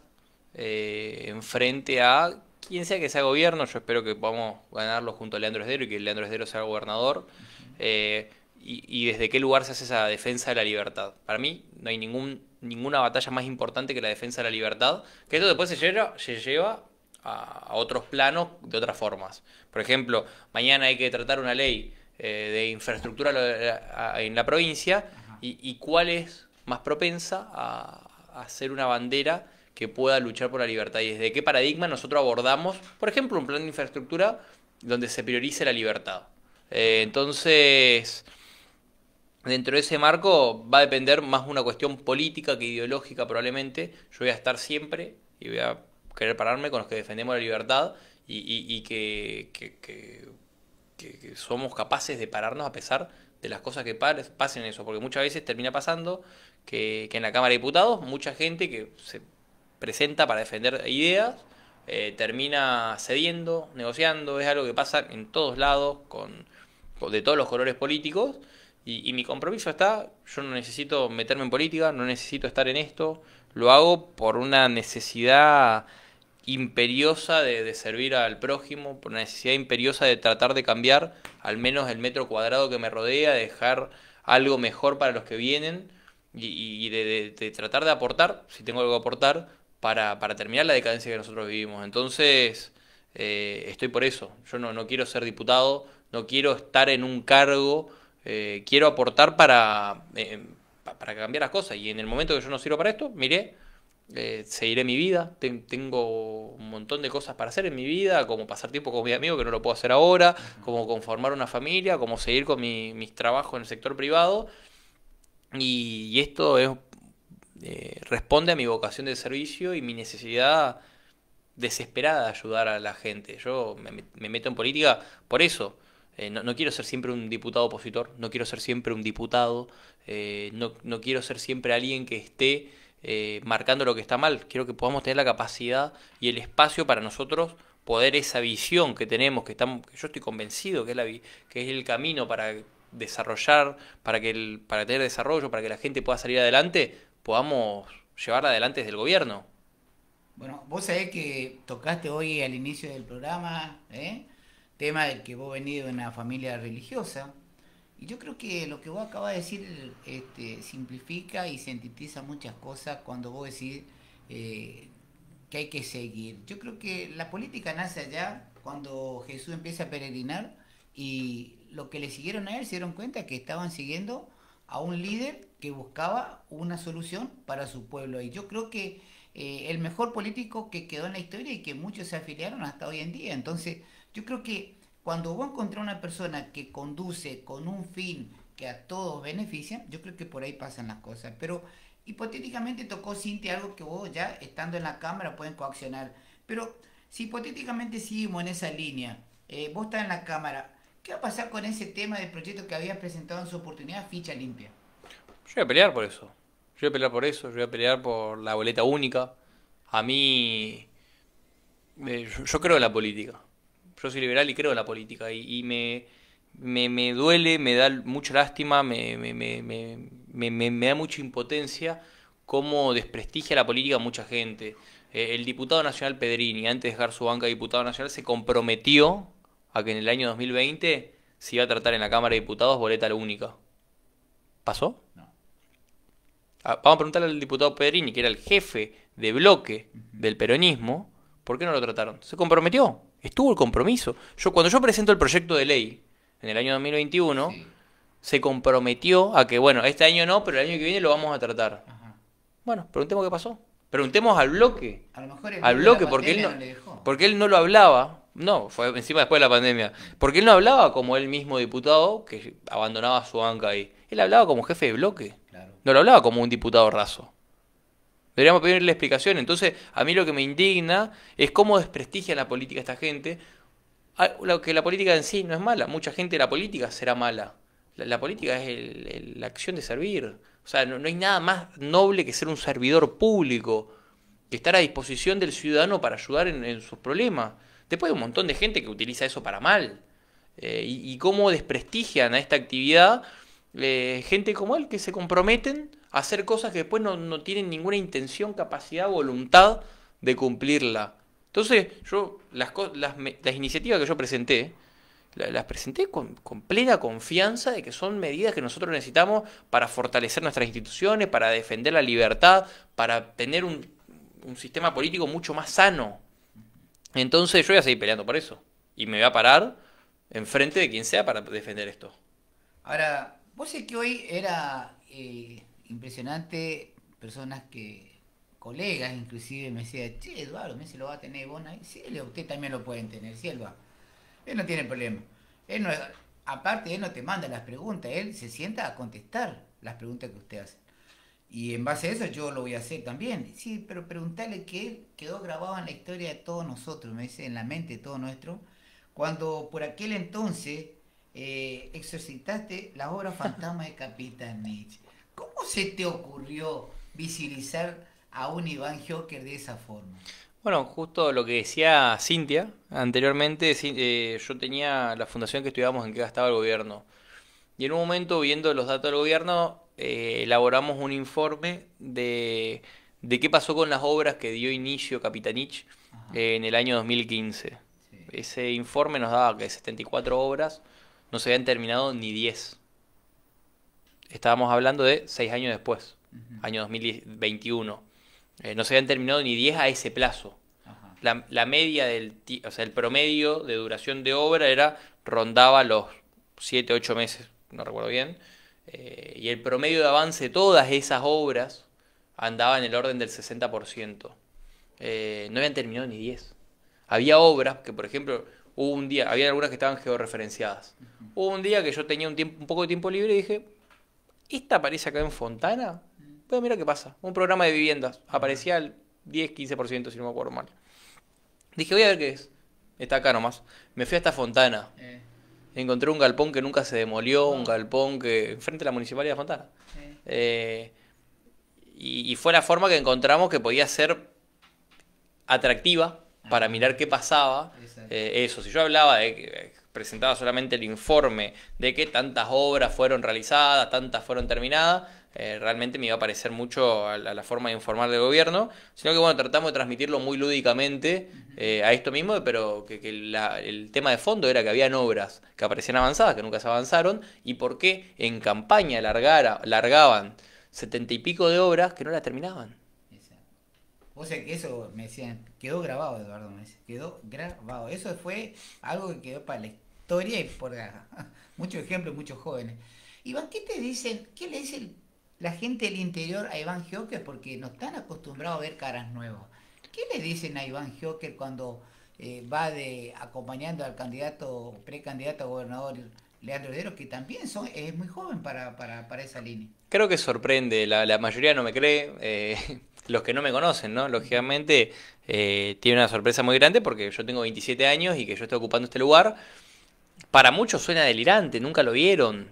eh, en frente a quien sea que sea gobierno. Yo espero que podamos ganarlo junto a Leandro Esdero y que Leandro Esdero sea gobernador y, desde qué lugar se hace esa defensa de la libertad. Para mí no hay ningún, ninguna batalla más importante que la defensa de la libertad, que esto después se lleva, a, otros planos de otras formas. Por ejemplo, mañana hay que tratar una ley eh, de infraestructura en la provincia y, cuál es más propensa a, a ser una bandera que pueda luchar por la libertad y desde qué paradigma nosotros abordamos, por ejemplo, un plan de infraestructura donde se priorice la libertad. Eh, entonces, dentro de ese marco va a depender más una cuestión política que ideológica probablemente. Yo voy a estar siempre y voy a querer pararme con los que defendemos la libertad y, que, somos capaces de pararnos a pesar de las cosas que pasen en eso, porque muchas veces termina pasando que, en la Cámara de Diputados mucha gente que se presenta para defender ideas eh, termina cediendo, negociando, es algo que pasa en todos lados, con, de todos los colores políticos, y, mi compromiso está, yo no necesito meterme en política, no necesito estar en esto, lo hago por una necesidad imperiosa de, servir al prójimo, por una necesidad imperiosa de tratar de cambiar al menos el metro cuadrado que me rodea, dejar algo mejor para los que vienen y, de, tratar de aportar, si tengo algo que aportar, para, terminar la decadencia que nosotros vivimos. Entonces, eh, estoy por eso. Yo no, no quiero ser diputado, no quiero estar en un cargo eh, quiero aportar para, eh, para cambiar las cosas. Y en el momento que yo no sirvo para esto, miré, eh, seguiré mi vida, tengo un montón de cosas para hacer en mi vida, como pasar tiempo con mi amigo que no lo puedo hacer ahora, como conformar una familia, como seguir con mi, mis trabajos en el sector privado. Y, esto responde a mi vocación de servicio y mi necesidad desesperada de ayudar a la gente. Yo me meto en política por eso, eh, no, quiero ser siempre un diputado opositor, no quiero ser siempre un diputado, eh, no, quiero ser siempre alguien que esté eh, marcando lo que está mal. Quiero que podamos tener la capacidad y el espacio para nosotros poder esa visión que tenemos, que, estamos, que yo estoy convencido que es, la, que es el camino para desarrollar, para, que el, para tener desarrollo, para que la gente pueda salir adelante, podamos llevarla adelante desde el gobierno. Bueno, vos sabés que tocaste hoy al inicio del programa, tema del que vos venís de una familia religiosa. Y yo creo que lo que vos acabas de decir este, simplifica y sintetiza muchas cosas cuando vos decís eh, que hay que seguir. Yo creo que la política nace allá cuando Jesús empieza a peregrinar y lo que le siguieron a él se dieron cuenta que estaban siguiendo a un líder que buscaba una solución para su pueblo. Y yo creo que eh, el mejor político que quedó en la historia y que muchos se afiliaron hasta hoy en día. Entonces, yo creo que cuando vos encontrás una persona que conduce con un fin que a todos beneficia, yo creo que por ahí pasan las cosas. Pero hipotéticamente tocó Cintia algo que vos ya estando en la cámara pueden coaccionar. Pero si hipotéticamente seguimos en esa línea, eh, vos estás en la cámara, ¿qué va a pasar con ese tema del proyecto que habías presentado en su oportunidad, ficha limpia? Yo voy a pelear por eso. Yo voy a pelear por eso, yo voy a pelear por la boleta única. A mí, eh, yo creo en la política. Yo soy liberal y creo en la política y, me, me, duele, me da mucha lástima, me, me da mucha impotencia cómo desprestigia la política mucha gente. Eh, el diputado nacional Pedrini, antes de dejar su banca de diputado nacional, se comprometió a que en el año 2020 se iba a tratar en la Cámara de Diputados boleta la única. ¿Pasó? Ah, vamos a preguntarle al diputado Pedrini, que era el jefe de bloque del peronismo, ¿por qué no lo trataron? Se comprometió. Estuvo el compromiso. Yo, cuando yo presento el proyecto de ley en el año 2021, se comprometió a que, bueno, este año no, pero el año que viene lo vamos a tratar. Bueno, preguntemos qué pasó. Preguntemos al bloque. A lo mejor al bloque, porque él, no, porque él no lo hablaba. No, fue encima después de la pandemia. Porque él no hablaba como el mismo diputado que abandonaba su banca ahí. Él hablaba como jefe de bloque. No lo hablaba como un diputado raso. Deberíamos pedirle explicación. Entonces, a mí lo que me indigna es cómo desprestigia la política esta gente. Ah, que la política en sí no es mala. Mucha gente de la política será mala. La, política es la acción de servir. O sea, no, hay nada más noble que ser un servidor público. Que estar a disposición del ciudadano para ayudar en, sus problemas. Después hay un montón de gente que utiliza eso para mal. Eh, y, cómo desprestigian a esta actividad eh, gente como él que se comprometen hacer cosas que después no, tienen ninguna intención, capacidad, voluntad de cumplirla. Entonces, yo las, las, iniciativas que yo presenté, las presenté con, plena confianza de que son medidas que nosotros necesitamos para fortalecer nuestras instituciones, para defender la libertad, para tener un, sistema político mucho más sano. Entonces yo voy a seguir peleando por eso. Y me voy a parar enfrente de quien sea para defender esto. Ahora, vos sé que hoy era eh, impresionante, personas que, colegas inclusive, me decían, che, Eduardo, me se lo va a tener vos ahí. Sí, usted también lo pueden tener, sí, él va. Él no tiene problema. Él no, aparte, él no te manda las preguntas, él se sienta a contestar las preguntas que usted hace. Y en base a eso yo lo voy a hacer también. Sí, pero preguntarle que él quedó grabado en la historia de todos nosotros, me dice, en la mente de todos nuestros, cuando por aquel entonces eh, exorcitaste la obra Fantasma de Capitán Nietzsche. ¿Cómo se te ocurrió visibilizar a un Iván Joker de esa forma? Bueno, justo lo que decía Cintia anteriormente, eh, yo tenía la fundación que estudiábamos en qué gastaba el gobierno. Y en un momento, viendo los datos del gobierno, eh, elaboramos un informe de, qué pasó con las obras que dio inicio Capitanich eh, en el año 2015. Ese informe nos daba que 74 obras no se habían terminado ni 10 estábamos hablando de seis años después, año 2021. Eh, no se habían terminado ni 10 a ese plazo. La, media del, o sea, el promedio de duración de obra era, rondaba los 7, 8 meses, no recuerdo bien, eh, y el promedio de avance de todas esas obras andaba en el orden del 60%. Eh, no habían terminado ni 10. Había obras que, por ejemplo, hubo un día, había algunas que estaban georreferenciadas. Hubo un día que yo tenía un, un poco de tiempo libre y dije, esta aparece acá en Fontana. Pero mira qué pasa. Un programa de viviendas. Aparecía el 10, 15%, si no me acuerdo mal. Dije, voy a ver qué es. Está acá nomás. Me fui esta Fontana. Eh. Encontré un galpón que nunca se demolió, un ah. galpón que. Enfrente a la municipalidad de Fontana. Eh. Eh, y, fue la forma que encontramos que podía ser atractiva para ah. mirar qué pasaba. eso, si yo hablaba de presentaba solamente el informe de que tantas obras fueron realizadas, tantas fueron terminadas, eh, realmente me iba a parecer mucho a la, forma de informar del gobierno, sino que bueno, tratamos de transmitirlo muy lúdicamente eh, a esto mismo, pero que, el tema de fondo era que habían obras que aparecían avanzadas, que nunca se avanzaron, y por qué en campaña largaban setenta y pico de obras que no las terminaban. O sea que eso me decían, quedó grabado, Eduardo, quedó grabado. Eso fue algo que quedó para la historia y por ah, <laughs> muchos ejemplos, muchos jóvenes. Iván, ¿qué te dicen? ¿Qué le dice la gente del interior a Iván Joker? Porque no están acostumbrados a ver caras nuevas. ¿Qué le dicen a Iván Joker cuando eh, va de acompañando al candidato, precandidato a gobernador Leandro Heredero, que también son, es muy joven para, para, para esa línea? Creo que sorprende, la, mayoría no me cree. Eh, los que no me conocen, ¿no? Lógicamente eh, tiene una sorpresa muy grande porque yo tengo 27 años y que yo estoy ocupando este lugar. Para muchos suena delirante, nunca lo vieron.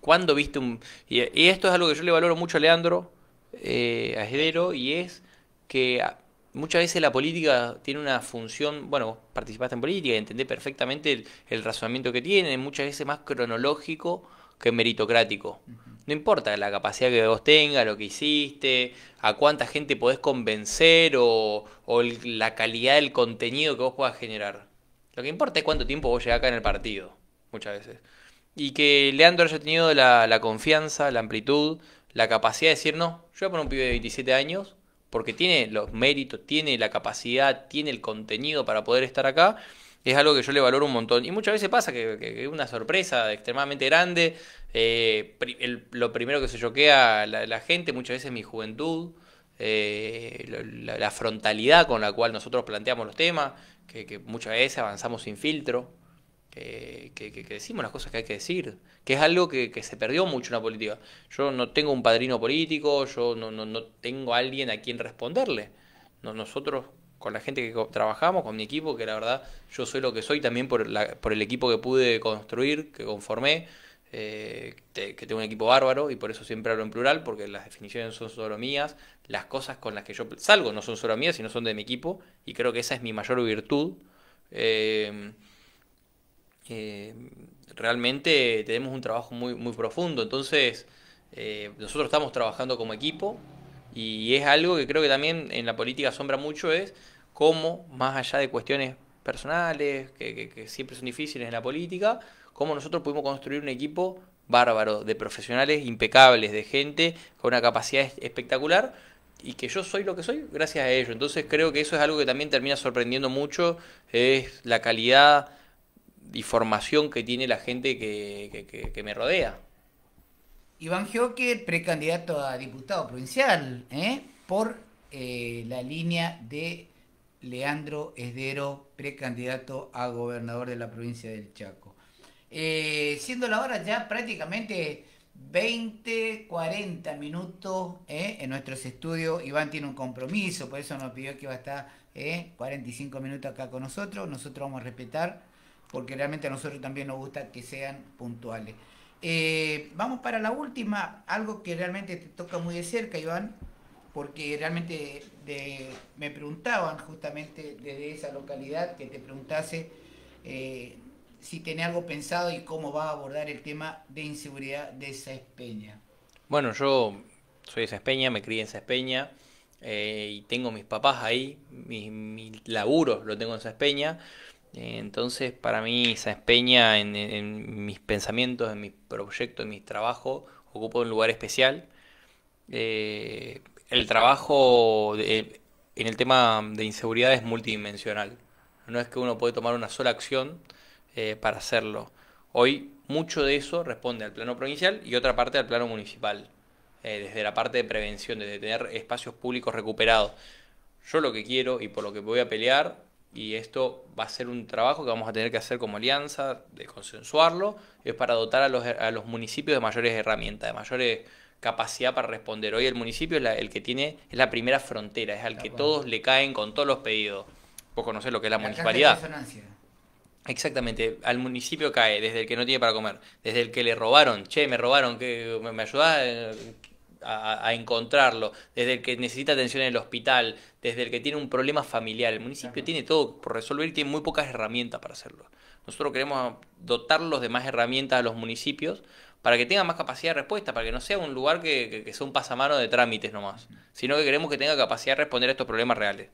¿Cuándo viste un...? Y, esto es algo que yo le valoro mucho a Leandro, eh, y es que muchas veces la política tiene una función, bueno, participaste en política y entendés perfectamente el, razonamiento que tiene, muchas veces más cronológico que meritocrático. No importa la capacidad que vos tengas, lo que hiciste, a cuánta gente podés convencer o, la calidad del contenido que vos puedas generar. Lo que importa es cuánto tiempo vos llegás acá en el partido, muchas veces. Y que Leandro haya tenido la, la confianza, la amplitud, la capacidad de decir, no, yo voy a poner un pibe de 27 años porque tiene los méritos, tiene la capacidad, tiene el contenido para poder estar acá es algo que yo le valoro un montón. Y muchas veces pasa que, es una sorpresa extremadamente grande. Eh, lo primero que se choquea la, la gente, muchas veces mi juventud, eh, la, frontalidad con la cual nosotros planteamos los temas, que, muchas veces avanzamos sin filtro. Que, decimos las cosas que hay que decir, que es algo que, se perdió mucho en la política. Yo no tengo un padrino político, yo no, tengo a alguien a quien responderle. nosotros con la gente que trabajamos, con mi equipo, que la verdad yo soy lo que soy también por, el equipo que pude construir, que conformé, eh, que tengo un equipo bárbaro y por eso siempre hablo en plural, porque las definiciones son solo mías, las cosas con las que yo salgo no son solo mías, sino son de mi equipo y creo que esa es mi mayor virtud. Em, eh, realmente tenemos un trabajo muy, muy profundo, entonces eh, nosotros estamos trabajando como equipo, y es algo que creo que también en la política asombra mucho, es cómo, más allá de cuestiones personales, que, siempre son difíciles en la política, cómo nosotros pudimos construir un equipo bárbaro, de profesionales impecables, de gente con una capacidad espectacular y que yo soy lo que soy gracias a ello. Entonces creo que eso es algo que también termina sorprendiendo mucho, es la calidad y formación que tiene la gente que me rodea. Iván Joker, precandidato a diputado provincial, ¿eh? por eh, la línea de Leandro Esdero, precandidato a gobernador de la provincia del Chaco. Eh, siendo la hora ya prácticamente 20, 40 minutos en nuestros estudios. Iván tiene un compromiso, por eso nos pidió que iba a estar 45 minutos acá con nosotros. Nosotros vamos a respetar, porque realmente a nosotros también nos gusta que sean puntuales. Eh, vamos para la última, algo que realmente te toca muy de cerca, Iván, porque realmente me preguntaban justamente desde esa localidad que te preguntase eh, si tenía algo pensado y cómo va a abordar el tema de inseguridad de Sespeña. Bueno, yo soy de Sespeña, me crié en Sespeña eh, y tengo mis papás ahí, mis, mi laburos lo tengo en Sespeña. Entonces, para mí, esa Espeña, en, mis pensamientos, en mis proyectos, en mis trabajos, ocupa un lugar especial. Eh, el trabajo en el tema de inseguridad es multidimensional. No es que uno puede tomar una sola acción eh, para hacerlo. Hoy, mucho de eso responde al plano provincial y otra parte al plano municipal. Eh, desde la parte de prevención, desde tener espacios públicos recuperados. Yo lo que quiero y por lo que voy a pelear y esto va a ser un trabajo que vamos a tener que hacer como alianza, de consensuarlo, es para dotar a los, municipios de mayores herramientas, de mayores capacidad para responder. Hoy el municipio es el que tiene, es la primera frontera, es al que todos le caen con todos los pedidos. Vos conocés lo que es la, municipalidad. Exactamente, al municipio cae desde el que no tiene para comer, desde el que le robaron, che, me robaron, que me ayudás, a, encontrarlo, desde el que necesita atención en el hospital, desde el que tiene un problema familiar. El municipio tiene todo por resolver y tiene muy pocas herramientas para hacerlo. Nosotros queremos dotarlos de más herramientas a los municipios para que tengan más capacidad de respuesta, para que no sea un lugar que, sea un pasamano de trámites nomás, sino que queremos que tenga capacidad de responder a estos problemas reales.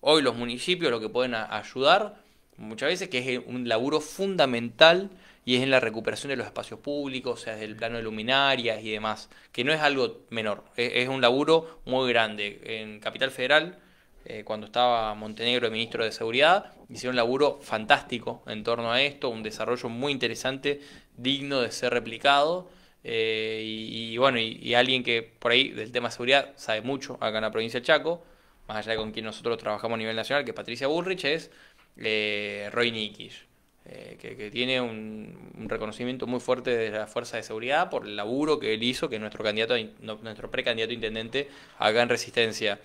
Hoy los municipios lo que pueden ayudar muchas veces, que es un laburo fundamental y es en la recuperación de los espacios públicos, o sea, del plano de luminarias y demás, que no es algo menor, e, es, un laburo muy grande. En Capital Federal, eh, cuando estaba Montenegro ministro de Seguridad, hicieron un laburo fantástico en torno a esto, un desarrollo muy interesante, digno de ser replicado. Eh, y, bueno, y, alguien que por ahí del tema de seguridad sabe mucho acá en la provincia de Chaco, más allá de con quien nosotros trabajamos a nivel nacional, que es Patricia Bullrich, es eh, Roy Nikish. Eh, que, tiene un, reconocimiento muy fuerte de la Fuerza de Seguridad por el laburo que él hizo, que nuestro, candidato, nuestro precandidato intendente haga en Resistencia.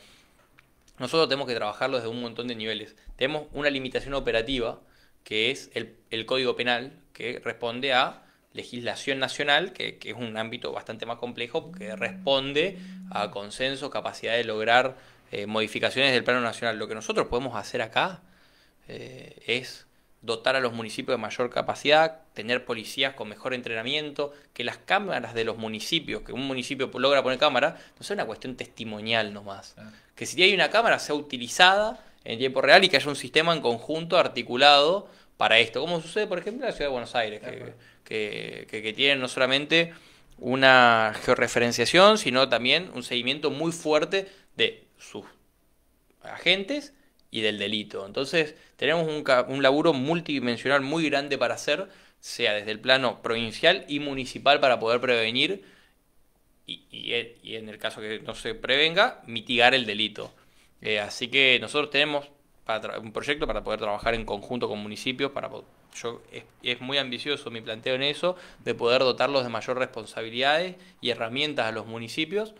Nosotros tenemos que trabajarlo desde un montón de niveles. Tenemos una limitación operativa, que es el, Código Penal, que responde a legislación nacional, que, es un ámbito bastante más complejo, que responde a consenso, capacidad de lograr eh, modificaciones del plano nacional. Lo que nosotros podemos hacer acá eh, es dotar a los municipios de mayor capacidad, tener policías con mejor entrenamiento, que las cámaras de los municipios, que un municipio logra poner cámara, no sea una cuestión testimonial nomás. Ah. Que si hay una cámara sea utilizada en tiempo real y que haya un sistema en conjunto articulado para esto, como sucede por ejemplo en la ciudad de Buenos Aires, que, que, que tienen no solamente una georreferenciación, sino también un seguimiento muy fuerte de sus agentes, y del delito. Entonces tenemos un, laburo multidimensional muy grande para hacer, sea desde el plano provincial y municipal para poder prevenir y, eh, en el caso que no se prevenga, mitigar el delito. Eh, así que nosotros tenemos un proyecto para poder trabajar en conjunto con municipios, para yo es, es, muy ambicioso mi planteo en eso, de poder dotarlos de mayor responsabilidades y herramientas a los municipios.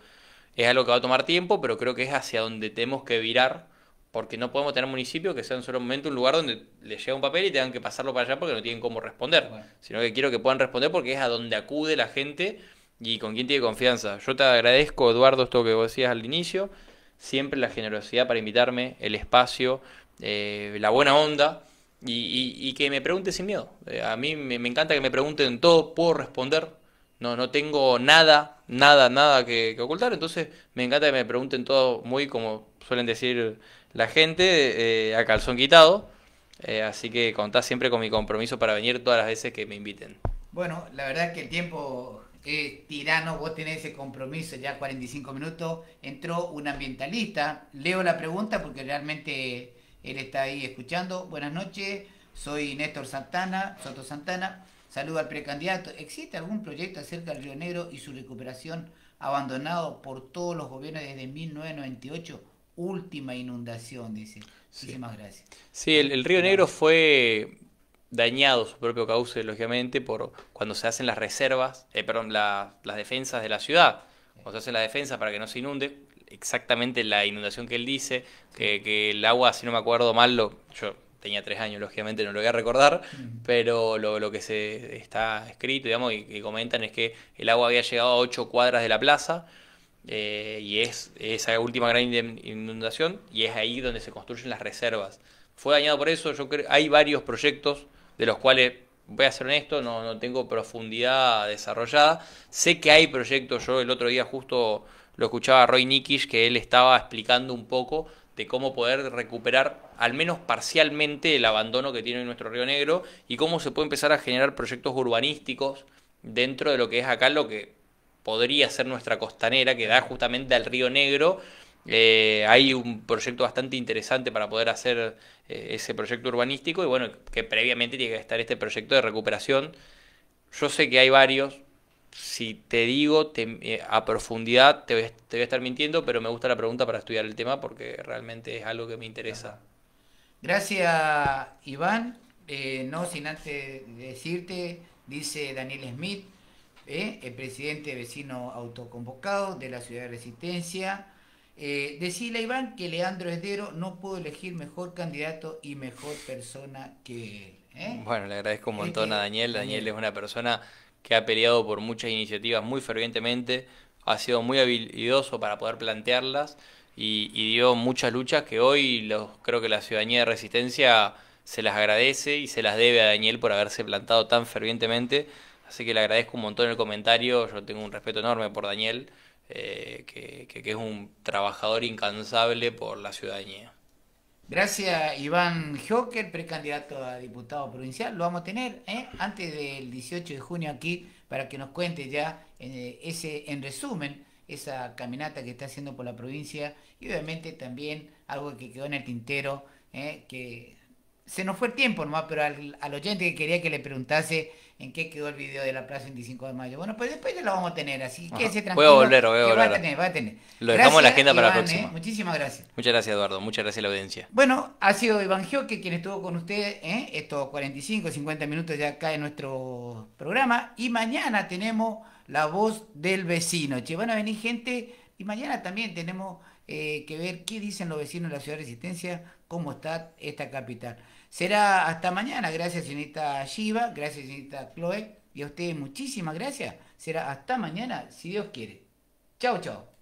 Es algo que va a tomar tiempo, pero creo que es hacia donde tenemos que virar porque no podemos tener municipios que sean solo un momento un lugar donde les llega un papel y tengan que pasarlo para allá porque no tienen cómo responder, sino que quiero que puedan responder porque es a donde acude la gente y con quien tiene confianza. Yo te agradezco, Eduardo, esto que vos decías al inicio, siempre la generosidad para invitarme, el espacio, eh, la buena onda y, que me pregunte sin miedo. Eh, a mí me, encanta que me pregunten todo, puedo responder, no, no tengo nada, nada, nada que ocultar, entonces me encanta que me pregunten todo muy como suelen decir la gente eh, a calzón quitado. Eh, así que contá siempre con mi compromiso para venir todas las veces que me inviten. Bueno, la verdad es que el tiempo es tirano, vos tenés ese compromiso ya 45 minutos. Entró un ambientalista. Leo la pregunta porque realmente él está ahí escuchando. Buenas noches, soy Néstor Santana, Soto Santana. Saludo al precandidato. ¿Existe algún proyecto acerca del Río Negro y su recuperación abandonado por todos los gobiernos desde 1998? última inundación, dice. Muchísimas gracias. Sí, el, Río Negro fue dañado su propio cauce, lógicamente, por cuando se hacen las reservas, eh, perdón, las defensas de la ciudad. Cuando se hacen las defensas para que no se inunde, exactamente la inundación que él dice, que, el agua, si no me acuerdo mal, yo tenía tres años, lógicamente no lo voy a recordar, pero lo, que se está escrito, digamos, y que comentan es que el agua había llegado a ocho cuadras de la plaza, eh, y es esa última gran inundación y es ahí donde se construyen las reservas. Fue dañado por eso, yo creo, hay varios proyectos de los cuales, voy a ser honesto, no, no tengo profundidad desarrollada. Sé que hay proyectos, yo el otro día justo lo escuchaba Roy Nikish, que él estaba explicando un poco de cómo poder recuperar al menos parcialmente el abandono que tiene nuestro Río Negro y cómo se puede empezar a generar proyectos urbanísticos dentro de lo que es acá lo que podría ser nuestra costanera, que da justamente al Río Negro. Eh, hay un proyecto bastante interesante para poder hacer eh, ese proyecto urbanístico y bueno, que previamente tiene que estar este proyecto de recuperación. Yo sé que hay varios, si te digo eh, a profundidad te te voy, a estar mintiendo, pero me gusta la pregunta para estudiar el tema porque realmente es algo que me interesa. Gracias Iván, no sin antes decirte, dice Daniel Smith, eh, el presidente vecino autoconvocado de la ciudad de Resistencia. Eh, decirle a Iván que Leandro Esdero no pudo elegir mejor candidato y mejor persona que él. ¿eh? Bueno, le agradezco un montón a Daniel. Daniel es una persona que ha peleado por muchas iniciativas muy fervientemente, ha sido muy habilidoso para poder plantearlas y, y dio muchas luchas que hoy los, creo que la ciudadanía de Resistencia se las agradece y se las debe a Daniel por haberse plantado tan fervientemente Así que le agradezco un montón el comentario. Yo tengo un respeto enorme por Daniel, eh, que, es un trabajador incansable por la ciudadanía. Gracias, Iván Joker, precandidato a diputado provincial. Lo vamos a tener ¿eh? antes del 18 de junio aquí para que nos cuente ya en, eh, ese, en resumen esa caminata que está haciendo por la provincia y obviamente también algo que quedó en el tintero, que se nos fue el tiempo nomás, pero al, al oyente que quería que le preguntase en qué quedó el video de la Plaza 25 de Mayo. Bueno, pues después ya lo vamos a tener, así que se tranquilo. Voy a volver, voy a volver. Lo dejamos en la agenda para la ¿eh? próxima. muchísimas gracias. Muchas gracias, Eduardo. Muchas gracias a la audiencia. Bueno, ha sido Evangelio que quien estuvo con usted eh, estos 45, 50 minutos ya acá en nuestro programa. Y mañana tenemos la voz del vecino. Che, van a venir gente y mañana también tenemos eh, que ver qué dicen los vecinos de la ciudad de Resistencia, cómo está esta capital. Será hasta mañana. Gracias, señorita Shiva. Gracias, señorita Chloe. Y a ustedes muchísimas gracias. Será hasta mañana, si Dios quiere. Chao, chao.